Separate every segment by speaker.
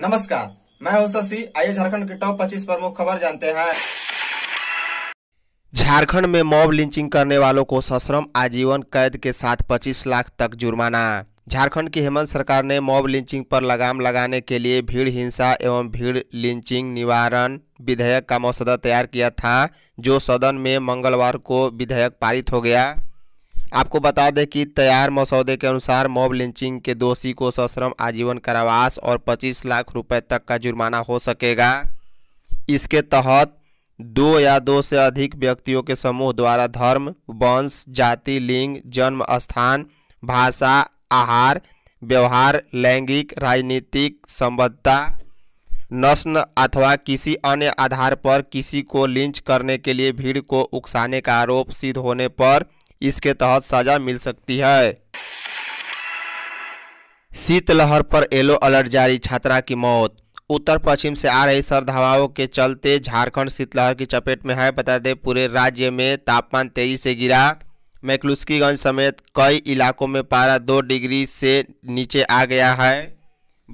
Speaker 1: नमस्कार मैं हूं शशि आइए झारखंड के टॉप 25 प्रमुख खबर जानते हैं झारखंड में मॉब लिंचिंग करने वालों को सश्रम आजीवन कैद के साथ 25 लाख तक जुर्माना झारखंड की हेमंत सरकार ने मॉब लिंचिंग पर लगाम लगाने के लिए भीड़ हिंसा एवं भीड़ लिंचिंग निवारण विधेयक का मसौदा तैयार किया था जो सदन में मंगलवार को विधेयक पारित हो गया आपको बता दें कि तैयार मसौदे के अनुसार मॉब लिंचिंग के दोषी को सश्रम आजीवन कारावास और 25 लाख रुपए तक का जुर्माना हो सकेगा इसके तहत दो या दो से अधिक व्यक्तियों के समूह द्वारा धर्म वंश जाति लिंग जन्म स्थान भाषा आहार व्यवहार लैंगिक राजनीतिक संबद्धता नस्ल अथवा किसी अन्य आधार पर किसी को लिंच करने के लिए भीड़ को उकसाने का आरोप सिद्ध होने पर इसके तहत सजा मिल सकती है शीतलहर पर येलो अलर्ट जारी छात्रा की मौत उत्तर पश्चिम से आ रही सर्द हवाओं के चलते झारखंड शीतलहर की चपेट में है बता दें पूरे राज्य में तापमान तेजी से गिरा मैकलुस्कीगंज समेत कई इलाकों में पारा दो डिग्री से नीचे आ गया है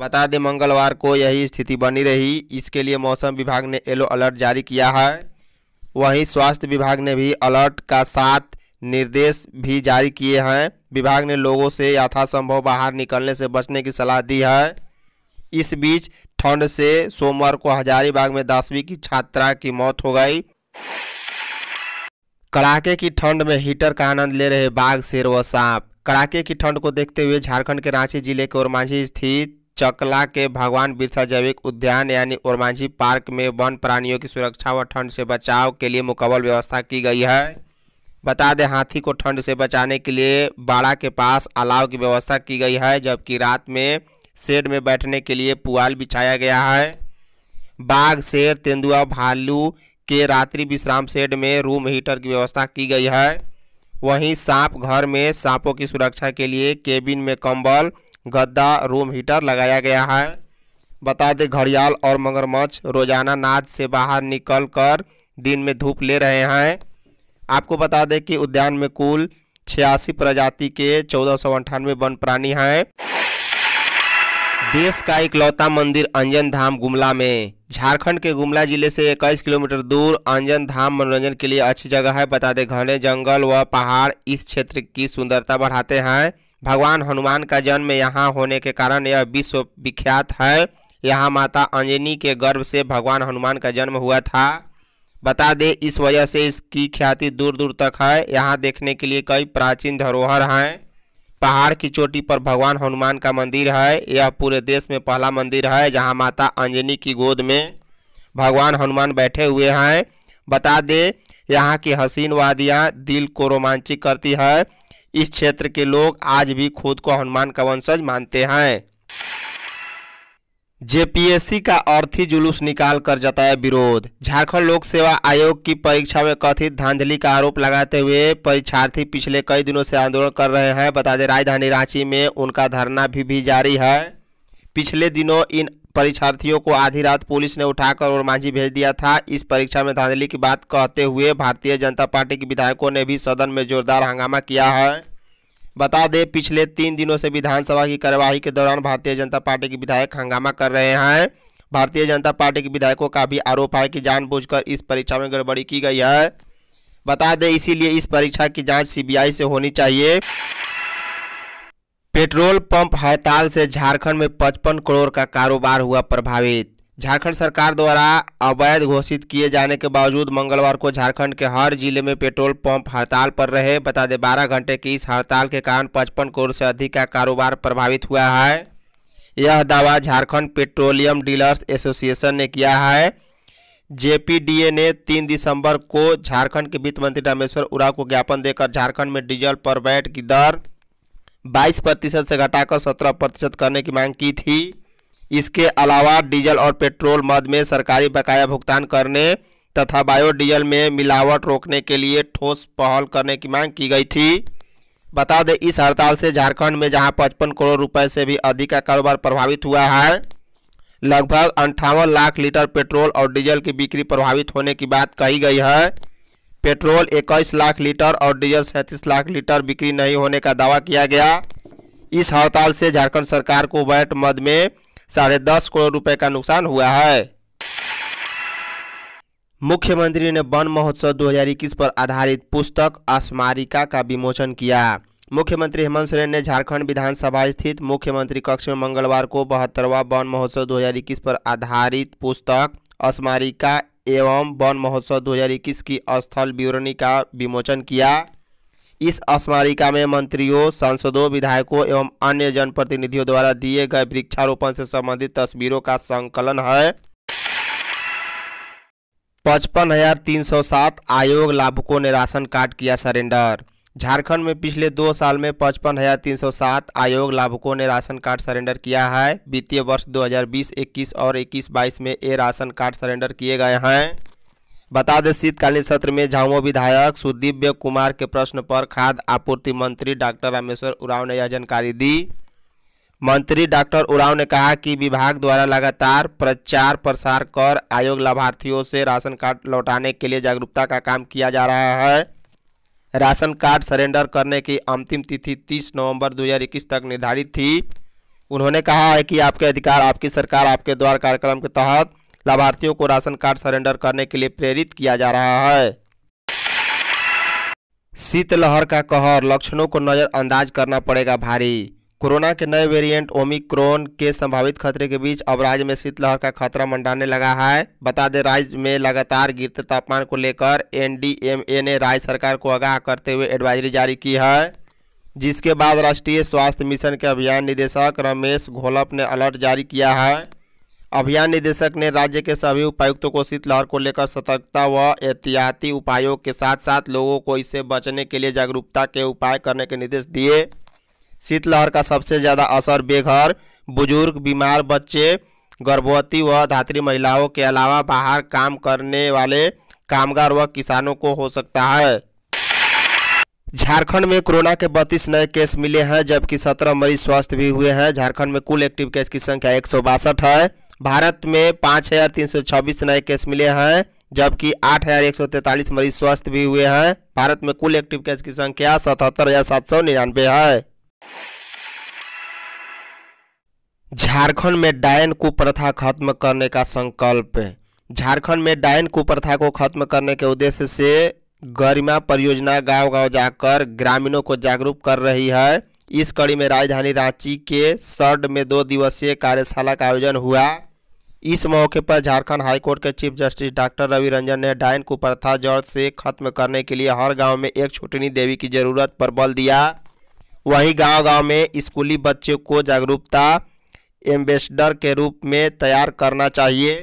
Speaker 1: बता दें मंगलवार को यही स्थिति बनी रही इसके लिए मौसम विभाग ने येलो अलर्ट जारी किया है वहीं स्वास्थ्य विभाग ने भी अलर्ट का साथ निर्देश भी जारी किए हैं विभाग ने लोगों से यथासंभव बाहर निकलने से बचने की सलाह दी है इस बीच ठंड से सोमवार को हजारीबाग में दसवीं की छात्रा की मौत हो गई कड़ाके की ठंड में हीटर का आनंद ले रहे बाघ शेर व सांप कड़ाके की ठंड को देखते हुए झारखंड के रांची जिले के ओरमांझी स्थित चकला के भगवान बिरसा जैविक उद्यान यानी ओरमांझी पार्क में वन प्राणियों की सुरक्षा व ठंड से बचाव के लिए मुकबल व्यवस्था की गई है बता दें हाथी को ठंड से बचाने के लिए बाड़ा के पास अलाव की व्यवस्था की गई है जबकि रात में शेड में बैठने के लिए पुआल बिछाया गया है बाघ शेर तेंदुआ भालू के रात्रि विश्राम शेड में रूम हीटर की व्यवस्था की गई है वहीं सांप घर में सांपों की सुरक्षा के लिए केबिन में कंबल गद्दा रूम हीटर लगाया गया है बता दें घड़ियाल और मगरमच्छ रोजाना नाद से बाहर निकल कर दिन में धूप ले रहे हैं आपको बता दें कि उद्यान में कुल छियासी प्रजाति के चौदह सौ अंठानवे वन प्राणी हैं देश का इकलौता मंदिर अंजन धाम गुमला में झारखंड के गुमला जिले से 21 किलोमीटर दूर अंजन धाम मनोरंजन के लिए अच्छी जगह है बता दें घने जंगल व पहाड़ इस क्षेत्र की सुंदरता बढ़ाते हैं भगवान हनुमान का जन्म यहाँ होने के कारण यह विश्व विख्यात है यहाँ माता अंजनी के गर्भ से भगवान हनुमान का जन्म हुआ था बता दे इस वजह से इसकी ख्याति दूर दूर तक है यहाँ देखने के लिए कई प्राचीन धरोहर हैं पहाड़ की चोटी पर भगवान हनुमान का मंदिर है यह पूरे देश में पहला मंदिर है जहाँ माता अंजनी की गोद में भगवान हनुमान बैठे हुए हैं बता दे यहाँ की हसीन वादियाँ दिल को रोमांचित करती है इस क्षेत्र के लोग आज भी खुद को हनुमान का वंशज मानते हैं जेपीएससी का अर्थी जुलूस निकाल कर जताया विरोध झारखंड लोक सेवा आयोग की परीक्षा में कथित धांधली का आरोप लगाते हुए परीक्षार्थी पिछले कई दिनों से आंदोलन कर रहे हैं बता दें राजधानी रांची में उनका धरना भी, भी जारी है पिछले दिनों इन परीक्षार्थियों को आधी रात पुलिस ने उठाकर और मांझी भेज दिया था इस परीक्षा में धांधली की बात कहते हुए भारतीय जनता पार्टी के विधायकों ने भी सदन में जोरदार हंगामा किया है बता दें पिछले तीन दिनों से विधानसभा की कार्यवाही के दौरान भारतीय जनता पार्टी के विधायक हंगामा कर रहे हैं भारतीय जनता पार्टी के विधायकों का भी आरोप है कि जानबूझकर इस परीक्षा में गड़बड़ी की गई है बता दें इसीलिए इस परीक्षा की जांच सीबीआई से होनी चाहिए पेट्रोल पंप हड़ताल से झारखंड में पचपन करोड़ का कारोबार हुआ प्रभावित झारखंड सरकार द्वारा अवैध घोषित किए जाने के बावजूद मंगलवार को झारखंड के हर जिले में पेट्रोल पंप हड़ताल पर रहे बता दें बारह घंटे की इस हड़ताल के कारण पचपन करोड़ से अधिक का कारोबार प्रभावित हुआ है यह दावा झारखंड पेट्रोलियम डीलर्स एसोसिएशन ने किया है जेपीडीए ने 3 दिसंबर को झारखंड के वित्त मंत्री रामेश्वर उराव को ज्ञापन देकर झारखंड में डीजल पर वैट की दर 22 प्रतिशत से घटाकर 17 प्रतिशत करने की मांग की थी इसके अलावा डीजल और पेट्रोल मद में सरकारी बकाया भुगतान करने तथा बायोडीजल में मिलावट रोकने के लिए ठोस पहल करने की मांग की गई थी बता दें इस हड़ताल से झारखंड में जहां पचपन करोड़ रुपए से भी अधिक का कारोबार प्रभावित हुआ है लगभग अंठावन लाख लीटर पेट्रोल और डीजल की बिक्री प्रभावित होने की बात कही गई है पेट्रोल इक्कीस लाख लीटर और डीजल सैंतीस लाख लीटर बिक्री नहीं होने का दावा किया गया इस हड़ताल से झारखंड सरकार को वैट मद में साढ़े दस करोड़ रुपए का नुकसान हुआ है मुख्यमंत्री ने वन महोत्सव 2021 पर आधारित पुस्तक स्मारिका का विमोचन किया मुख्यमंत्री हेमंत सोरेन ने झारखंड विधानसभा स्थित मुख्यमंत्री कक्ष में मंगलवार को बहत्तरवा वन महोत्सव 2021 पर आधारित पुस्तक स्मारिका एवं वन महोत्सव 2021 की स्थल विवरणी का विमोचन किया इस स्मारिका में मंत्रियों सांसदों विधायकों एवं अन्य जनप्रतिनिधियों द्वारा दिए गए वृक्षारोपण से संबंधित तस्वीरों का संकलन है पचपन हजार तीन सौ सात आयोग लाभुकों ने राशन कार्ड किया सरेंडर झारखंड में पिछले दो साल में पचपन हजार तीन सौ सात आयोग लाभुकों ने राशन कार्ड सरेंडर किया है वित्तीय वर्ष 2020-21 और 21-22 में ये राशन कार्ड सरेंडर किए गए हैं बता दें शीतकालीन सत्र में झामुमो विधायक सुदीप्य कुमार के प्रश्न पर खाद्य आपूर्ति मंत्री डॉक्टर रामेश्वर उराव ने यह जानकारी दी मंत्री डॉक्टर उराव ने कहा कि विभाग द्वारा लगातार प्रचार प्रसार कर आयोग लाभार्थियों से राशन कार्ड लौटाने के लिए जागरूकता का काम किया जा रहा है राशन कार्ड सरेंडर करने की अंतिम तिथि 30 नवंबर 2021 तक निर्धारित थी उन्होंने कहा है कि आपके अधिकार आपकी सरकार आपके द्वार कार्यक्रम के तहत लाभार्थियों को राशन कार्ड सरेंडर करने के लिए प्रेरित किया जा रहा है शीतलहर का कहर लक्षणों को नज़रअंदाज करना पड़ेगा भारी कोरोना के नए वेरिएंट ओमिक्रोन के संभावित खतरे के बीच अब राज्य में शीतलहर का खतरा मंडाने लगा है बता दें राज्य में लगातार गिरते तापमान को लेकर एनडीएमए ने राज्य सरकार को आगाह करते हुए एडवाइजरी जारी की है जिसके बाद राष्ट्रीय स्वास्थ्य मिशन के अभियान निदेशक रमेश घोलप ने अलर्ट जारी किया है अभियान निदेशक ने राज्य के सभी उपायुक्तों को शीतलहर को लेकर सतर्कता व एहतियाती उपायों के साथ साथ लोगों को इससे बचने के लिए जागरूकता के उपाय करने के निर्देश दिए शीतलहर का सबसे ज़्यादा असर बेघर बुजुर्ग बीमार बच्चे गर्भवती व धात्री महिलाओं के अलावा बाहर काम करने वाले कामगार व किसानों को हो सकता है झारखंड में कोरोना के बत्तीस नए केस मिले हैं जबकि सत्रह मरीज स्वस्थ भी हुए हैं झारखंड में कुल एक्टिव केस की संख्या एक है भारत में पाँच हज़ार तीन सौ छब्बीस नए केस मिले हैं जबकि आठ हज़ार एक सौ तैंतालीस मरीज स्वस्थ भी हुए हैं भारत में कुल एक्टिव केस की संख्या सतहत्तर हज़ार सात सौ निन्यानवे है झारखंड में डायन कुप्रथा खत्म करने का संकल्प झारखंड में डायन कुप्रथा को खत्म करने के उद्देश्य से गरिमा परियोजना गांव गांव जाकर ग्रामीणों को जागरूक कर रही है इस कड़ी में राजधानी रांची के सर्ड में दो दिवसीय कार्यशाला का आयोजन हुआ इस मौके पर झारखंड हाईकोर्ट के chief justice doctor Ravi Ranjan ने डायन कुप्रथा जड़ से खत्म करने के लिए हर गांव में एक छुटनी देवी की जरूरत पर बल दिया वहीं गांव-गांव में स्कूली बच्चों को जागरूकता एम्बेसडर के रूप में तैयार करना चाहिए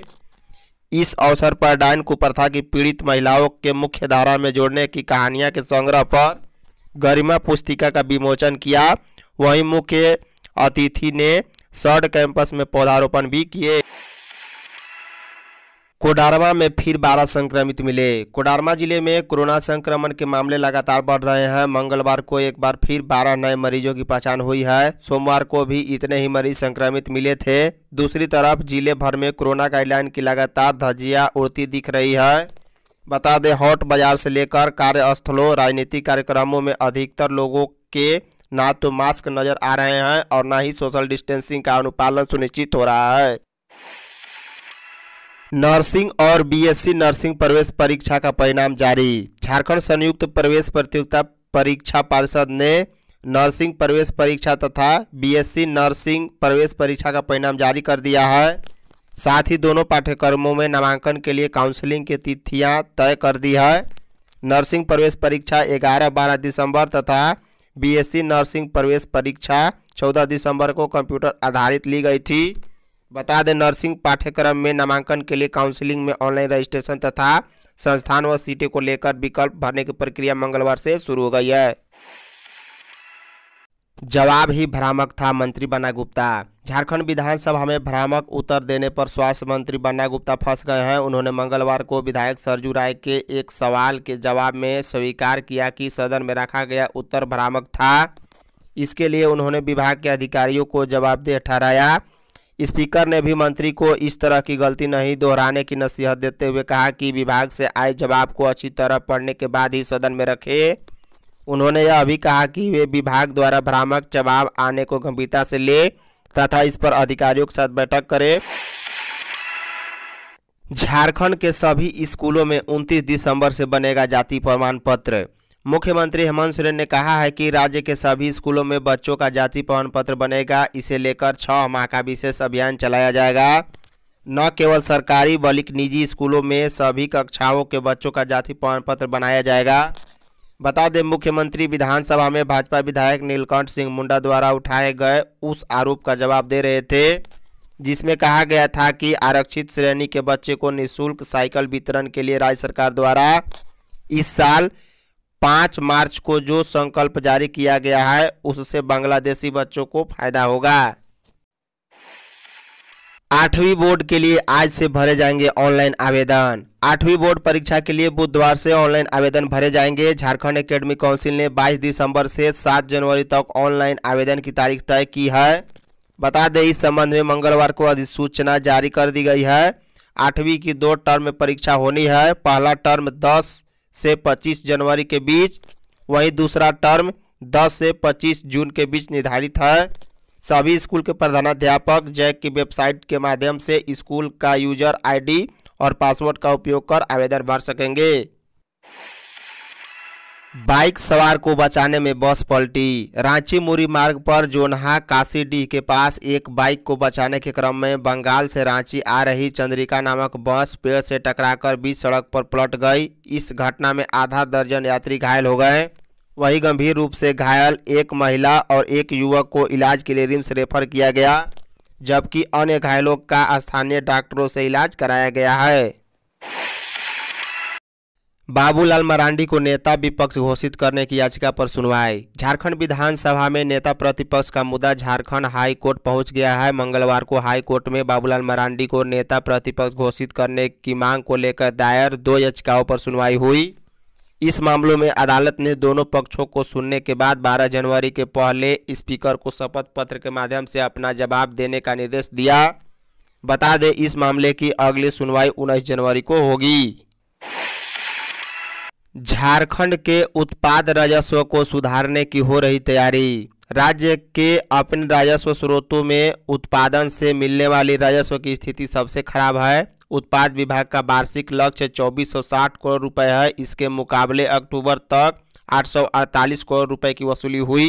Speaker 1: इस अवसर पर डायन कुप्रथा की पीड़ित महिलाओं के मुख्य धारा में जोड़ने की कहानियाँ के संग्रह पर गरिमा पुस्तिका का विमोचन किया वहीं मुख्य अतिथि ने शर्ट कैंपस में पौधारोपण भी किए कोडारमा में फिर 12 संक्रमित मिले कोडारमा जिले में कोरोना संक्रमण के मामले लगातार बढ़ रहे हैं मंगलवार को एक बार फिर 12 नए मरीजों की पहचान हुई है सोमवार को भी इतने ही मरीज संक्रमित मिले थे दूसरी तरफ जिले भर में कोरोना गाइडलाइन की लगातार धजिया उड़ती दिख रही है बता दें हॉट बाजार से लेकर कार्यस्थलों राजनीतिक कार्यक्रमों में अधिकतर लोगों के ना तो मास्क नजर आ रहे हैं और ना ही सोशल डिस्टेंसिंग का अनुपालन सुनिश्चित हो रहा है नर्सिंग और बीएससी नर्सिंग प्रवेश परीक्षा का परिणाम जारी झारखंड संयुक्त प्रवेश प्रतियोगिता परीक्षा परिषद ने नर्सिंग प्रवेश परीक्षा तथा बीएससी नर्सिंग प्रवेश परीक्षा का परिणाम जारी कर दिया है साथ ही दोनों पाठ्यक्रमों में नामांकन के लिए काउंसलिंग की तिथियां तय कर दी है नर्सिंग प्रवेश परीक्षा ग्यारह बारह दिसंबर तथा बीएससी नर्सिंग प्रवेश परीक्षा चौदह दिसंबर को कंप्यूटर आधारित ली गई थी बता दें नर्सिंग पाठ्यक्रम में नामांकन के लिए काउंसलिंग में ऑनलाइन रजिस्ट्रेशन तथा संस्थान व सीटें को लेकर विकल्प भरने की प्रक्रिया मंगलवार से शुरू हो गई है जवाब ही भ्रामक था मंत्री बना गुप्ता झारखंड विधानसभा में भ्रामक उत्तर देने पर स्वास्थ्य मंत्री बन्ना गुप्ता फंस गए हैं उन्होंने मंगलवार को विधायक सरजू राय के एक सवाल के जवाब में स्वीकार किया कि सदन में रखा गया उत्तर भ्रामक था इसके लिए उन्होंने विभाग के अधिकारियों को जवाबदेह ठहराया स्पीकर ने भी मंत्री को इस तरह की गलती नहीं दोहराने की नसीहत देते हुए कहा कि विभाग से आए जवाब को अच्छी तरह पढ़ने के बाद ही सदन में रखे उन्होंने यह भी कहा कि वे विभाग द्वारा भ्रामक जवाब आने को गंभीरता से ले तथा इस पर अधिकारियों के साथ बैठक करें झारखंड के सभी स्कूलों में 29 दिसंबर से बनेगा जाति प्रमाण पत्र मुख्यमंत्री हेमंत सोरेन ने कहा है कि राज्य के सभी स्कूलों में बच्चों का जाति प्रमाण पत्र बनेगा इसे लेकर छह माह का विशेष अभियान चलाया जाएगा न केवल सरकारी बल्कि निजी स्कूलों में सभी कक्षाओं के बच्चों का जाति प्रमाण पत्र बनाया जाएगा बता दें मुख्यमंत्री विधानसभा में भाजपा विधायक नीलकंठ सिंह मुंडा द्वारा उठाए गए उस आरोप का जवाब दे रहे थे जिसमें कहा गया था कि आरक्षित श्रेणी के बच्चे को निःशुल्क साइकिल वितरण के लिए राज्य सरकार द्वारा इस साल पाँच मार्च को जो संकल्प जारी किया गया है उससे बांग्लादेशी बच्चों को फायदा होगा आठवीं बोर्ड के लिए आज से भरे जाएंगे ऑनलाइन आवेदन आठवीं बोर्ड परीक्षा के लिए बुधवार से ऑनलाइन आवेदन भरे जाएंगे झारखंड एकेडमी काउंसिल ने 22 दिसंबर से 7 जनवरी तक ऑनलाइन आवेदन की तारीख तय की है बता दें इस संबंध में मंगलवार को अधिसूचना जारी कर दी गई है आठवीं की दो टर्म में परीक्षा होनी है पहला टर्म दस से पच्चीस जनवरी के बीच वहीं दूसरा टर्म दस से पच्चीस जून के बीच निर्धारित है सभी स्कूल के प्रधानाध्यापक जैक की वेबसाइट के माध्यम से स्कूल का यूजर आईडी और पासवर्ड का उपयोग कर आवेदन भर सकेंगे बाइक सवार को बचाने में बस पलटी रांची मुरी मार्ग पर जोनहा काशीडीह के पास एक बाइक को बचाने के क्रम में बंगाल से रांची आ रही चंद्रिका नामक बस पेड़ से टकराकर बीच सड़क पर पलट गई इस घटना में आधा दर्जन यात्री घायल हो गए वहीं गंभीर रूप से घायल एक महिला और एक युवक को इलाज के लिए रिम्स रेफर किया गया जबकि अन्य घायलों का स्थानीय डॉक्टरों से इलाज कराया गया है बाबूलाल मरांडी को नेता विपक्ष घोषित करने की याचिका पर सुनवाई झारखंड विधानसभा में नेता प्रतिपक्ष का मुद्दा झारखंड हाई कोर्ट पहुंच गया है मंगलवार को हाई कोर्ट में बाबूलाल मरांडी को नेता प्रतिपक्ष घोषित करने की मांग को लेकर दायर दो याचिकाओं पर सुनवाई हुई इस मामलों में अदालत ने दोनों पक्षों को सुनने के बाद 12 जनवरी के पहले स्पीकर को शपथ पत्र के माध्यम से अपना जवाब देने का निर्देश दिया बता दें इस मामले की अगली सुनवाई उन्नीस जनवरी को होगी झारखंड के उत्पाद राजस्व को सुधारने की हो रही तैयारी राज्य के अपने राजस्व स्रोतों में उत्पादन से मिलने वाली राजस्व की स्थिति सबसे खराब है उत्पाद विभाग का वार्षिक लक्ष्य 2460 करोड़ रुपए है इसके मुकाबले अक्टूबर तक 848 करोड़ रुपए की वसूली हुई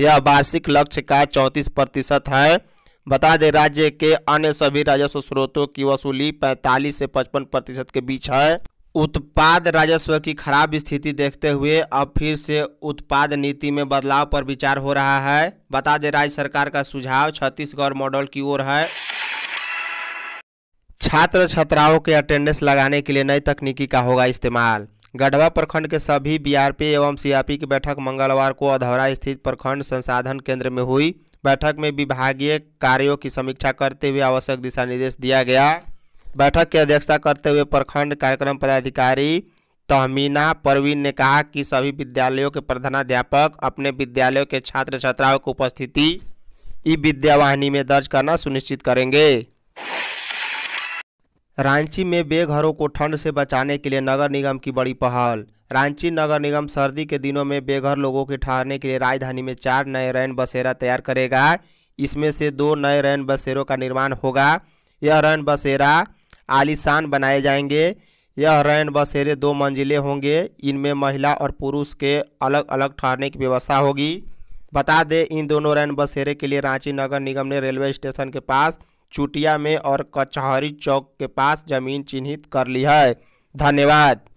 Speaker 1: यह वार्षिक लक्ष्य का 34 प्रतिशत है बता दें राज्य के अन्य सभी राजस्व स्रोतों की वसूली 45 से 55 प्रतिशत के बीच है उत्पाद राजस्व की खराब स्थिति देखते हुए अब फिर से उत्पाद नीति में बदलाव पर विचार हो रहा है बता दें राज्य सरकार का सुझाव छत्तीसगढ़ मॉडल की ओर है छात्र छात्राओं के अटेंडेंस लगाने के लिए नई तकनीकी का होगा इस्तेमाल गढ़वा प्रखंड के सभी बीआरपी एवं सीआरपी की बैठक मंगलवार को अधौरा स्थित प्रखंड संसाधन केंद्र में हुई बैठक में विभागीय कार्यों की समीक्षा करते हुए आवश्यक दिशा निर्देश दिया गया बैठक की अध्यक्षता करते हुए प्रखंड कार्यक्रम पदाधिकारी तहमीना परवीन ने कहा कि सभी विद्यालयों के प्रधानाध्यापक अपने विद्यालयों के छात्र छात्राओं की उपस्थिति ई विद्यावाहिनी में दर्ज करना सुनिश्चित करेंगे रांची में बेघरों को ठंड से बचाने के लिए नगर निगम की बड़ी पहल रांची नगर निगम सर्दी के दिनों में बेघर लोगों के ठहरने के लिए राजधानी में चार नए रैन बसेरा तैयार करेगा इसमें से दो नए रैन बसेरों का निर्माण होगा यह रैन बसेरा आलिशान बनाए जाएंगे यह रैन बसेरे दो मंजिले होंगे इनमें महिला और पुरुष के अलग अलग ठहरने की व्यवस्था होगी बता दें इन दोनों रैन बसेरे के लिए रांची नगर निगम ने रेलवे स्टेशन के पास चुटिया में और कचहरी चौक के पास जमीन चिन्हित कर ली है धन्यवाद